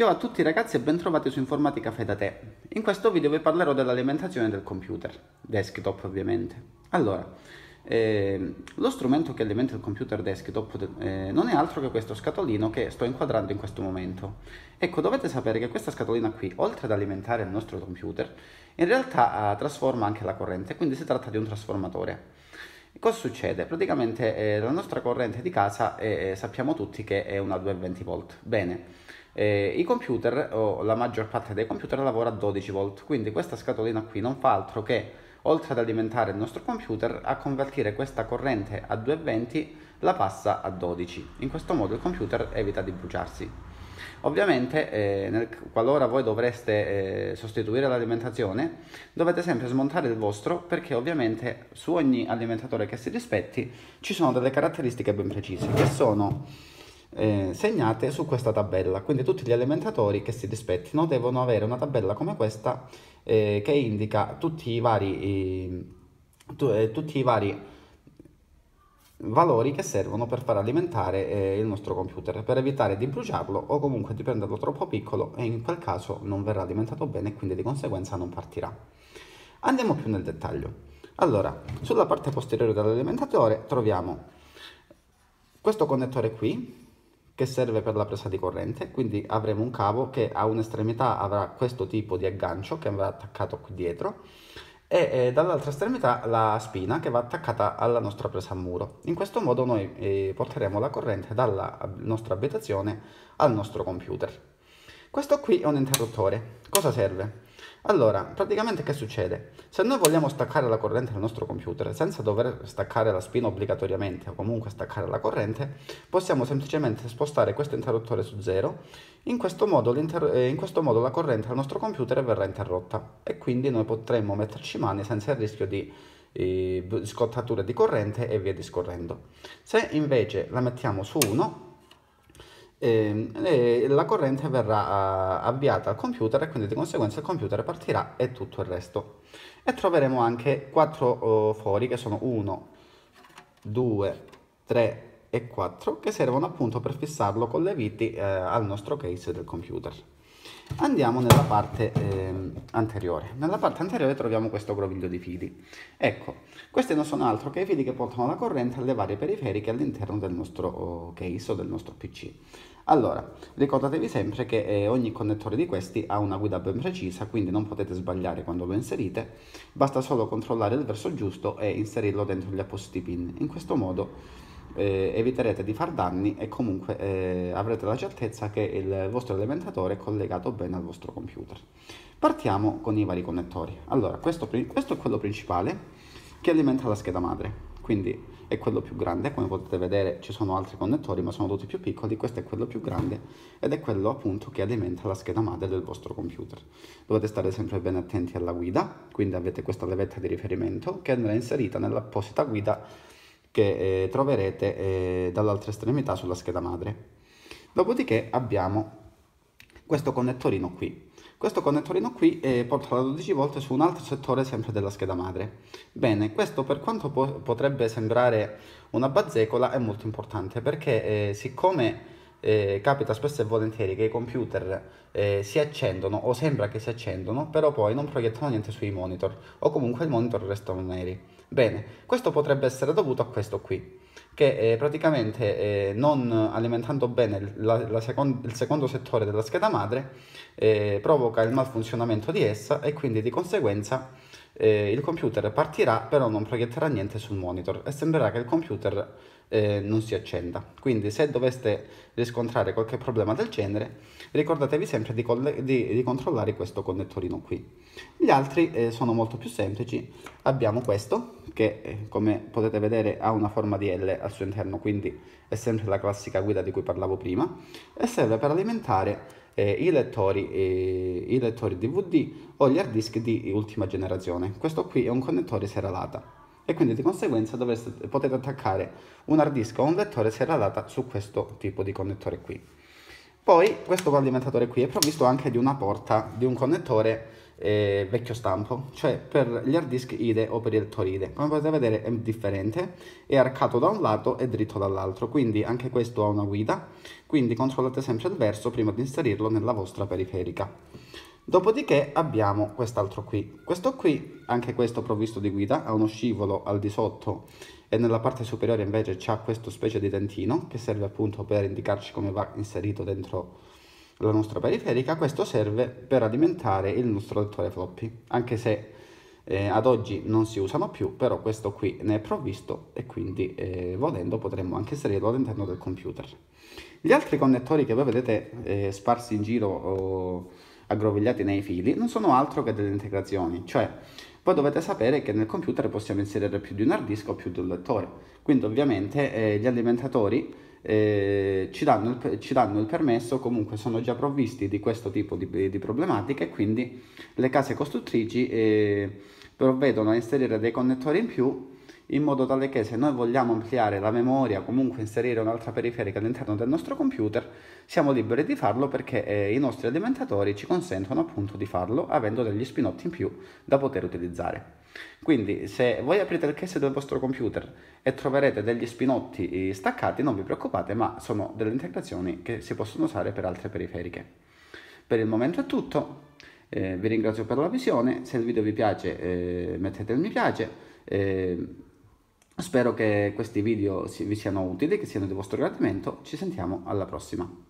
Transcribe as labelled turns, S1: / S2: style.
S1: Ciao a tutti ragazzi e ben trovati su Informatica Fai da Te. In questo video vi parlerò dell'alimentazione del computer, desktop ovviamente. Allora, eh, lo strumento che alimenta il computer desktop eh, non è altro che questo scatolino che sto inquadrando in questo momento. Ecco, dovete sapere che questa scatolina qui, oltre ad alimentare il nostro computer, in realtà eh, trasforma anche la corrente, quindi si tratta di un trasformatore. Cosa succede? Praticamente eh, la nostra corrente di casa eh, eh sappiamo tutti che è una 220 volt. Bene, eh, i computer o la maggior parte dei computer lavora a 12 volt, quindi questa scatolina qui non fa altro che, oltre ad alimentare il nostro computer, a convertire questa corrente a 220 la passa a 12. In questo modo il computer evita di bruciarsi. Ovviamente eh, nel, qualora voi dovreste eh, sostituire l'alimentazione dovete sempre smontare il vostro perché ovviamente su ogni alimentatore che si rispetti ci sono delle caratteristiche ben precise che sono eh, segnate su questa tabella. Quindi tutti gli alimentatori che si rispettino devono avere una tabella come questa eh, che indica tutti i vari... Tu, eh, tutti i vari valori che servono per far alimentare eh, il nostro computer, per evitare di bruciarlo o comunque di prenderlo troppo piccolo e in quel caso non verrà alimentato bene e quindi di conseguenza non partirà. Andiamo più nel dettaglio. Allora, sulla parte posteriore dell'alimentatore troviamo questo connettore qui che serve per la presa di corrente, quindi avremo un cavo che a un'estremità avrà questo tipo di aggancio che avrà attaccato qui dietro e eh, dall'altra estremità la spina che va attaccata alla nostra presa a muro. In questo modo noi eh, porteremo la corrente dalla nostra abitazione al nostro computer. Questo qui è un interruttore. Cosa serve? Allora, praticamente che succede? Se noi vogliamo staccare la corrente dal nostro computer senza dover staccare la spina obbligatoriamente o comunque staccare la corrente, possiamo semplicemente spostare questo interruttore su 0, in questo modo, eh, in questo modo la corrente al nostro computer verrà interrotta e quindi noi potremmo metterci mani senza il rischio di eh, scottature di corrente e via discorrendo. Se invece la mettiamo su 1, Ehm, e la corrente verrà ah, avviata al computer e quindi di conseguenza il computer partirà e tutto il resto e troveremo anche quattro oh, fori che sono 1 2 3 e 4 che servono appunto per fissarlo con le viti eh, al nostro case del computer andiamo nella parte eh, anteriore. Nella parte anteriore troviamo questo groviglio di fili. Ecco, questi non sono altro che i fili che portano la corrente alle varie periferiche all'interno del nostro oh, case o del nostro PC. Allora, ricordatevi sempre che eh, ogni connettore di questi ha una guida ben precisa, quindi non potete sbagliare quando lo inserite, basta solo controllare il verso giusto e inserirlo dentro gli appositi pin. In questo modo eh, eviterete di far danni e comunque eh, avrete la certezza che il vostro alimentatore è collegato bene al vostro computer. Partiamo con i vari connettori. Allora, questo, questo è quello principale che alimenta la scheda madre, quindi è quello più grande, come potete vedere ci sono altri connettori ma sono tutti più piccoli, questo è quello più grande ed è quello appunto che alimenta la scheda madre del vostro computer. Dovete stare sempre ben attenti alla guida, quindi avete questa levetta di riferimento che andrà inserita nell'apposita guida che eh, troverete eh, dall'altra estremità sulla scheda madre. Dopodiché abbiamo questo connettorino qui. Questo connettorino qui eh, porta la 12 volte su un altro settore sempre della scheda madre. Bene, questo per quanto po potrebbe sembrare una bazzecola è molto importante perché eh, siccome eh, capita spesso e volentieri che i computer eh, si accendono o sembra che si accendono, però poi non proiettano niente sui monitor o comunque i monitor restano neri. Bene, questo potrebbe essere dovuto a questo qui, che eh, praticamente eh, non alimentando bene la, la second- il secondo settore della scheda madre eh, provoca il malfunzionamento di essa e quindi di conseguenza eh, il computer partirà però non proietterà niente sul monitor e sembrerà che il computer eh, non si accenda. Quindi se doveste riscontrare qualche problema del genere, ricordatevi sempre di, di, di controllare questo connettorino qui. Gli altri eh, sono molto più semplici. Abbiamo questo che eh, come potete vedere ha una forma di L al suo interno, quindi è sempre la classica guida di cui parlavo prima e serve per alimentare eh, i, lettori, eh, i lettori DVD o gli hard disk di ultima generazione. Questo qui è un connettore seralata e quindi di conseguenza dovreste, potete attaccare un hard disk o un lettore seralata su questo tipo di connettore qui. Poi questo condimentatore qui è provvisto anche di una porta, di un connettore eh, vecchio stampo, cioè per gli hard disk IDE o per i lettori IDE. Come potete vedere è differente, è arcato da un lato e dritto dall'altro, quindi anche questo ha una guida, quindi controllate sempre il verso prima di inserirlo nella vostra periferica. Dopodiché abbiamo quest'altro qui. Questo qui, anche questo provvisto di guida, ha uno scivolo al di sotto e nella parte superiore invece c'è questo specie di dentino che serve appunto per indicarci come va inserito dentro la nostra periferica. Questo serve per alimentare il nostro lettore floppy, anche se eh, ad oggi non si usano più, però questo qui ne è provvisto e quindi eh, volendo potremmo anche inserirlo all'interno del computer. Gli altri connettori che voi vedete eh, sparsi in giro... Oh, aggrovigliati nei fili non sono altro che delle integrazioni, cioè voi dovete sapere che nel computer possiamo inserire più di un hard disk o più di un lettore, quindi ovviamente eh, gli alimentatori eh, ci, danno il, ci, danno il, permesso, comunque sono già provvisti di questo tipo di, di problematiche, quindi le case costruttrici eh, provvedono a inserire dei connettori in più in modo tale che se noi vogliamo ampliare la memoria, comunque inserire un'altra periferica all'interno del nostro computer, siamo liberi di farlo perché eh, i nostri alimentatori ci consentono appunto di farlo avendo degli spinotti in più da poter utilizzare. Quindi se voi aprite il case del vostro computer e troverete degli spinotti eh, staccati, non vi preoccupate, ma sono delle integrazioni che si possono usare per altre periferiche. Per il momento è tutto, eh, vi ringrazio per la visione, se il video vi piace eh, mettete il mi piace. Eh, Spero che questi video vi siano utili, che siano di vostro gradimento. Ci sentiamo alla prossima.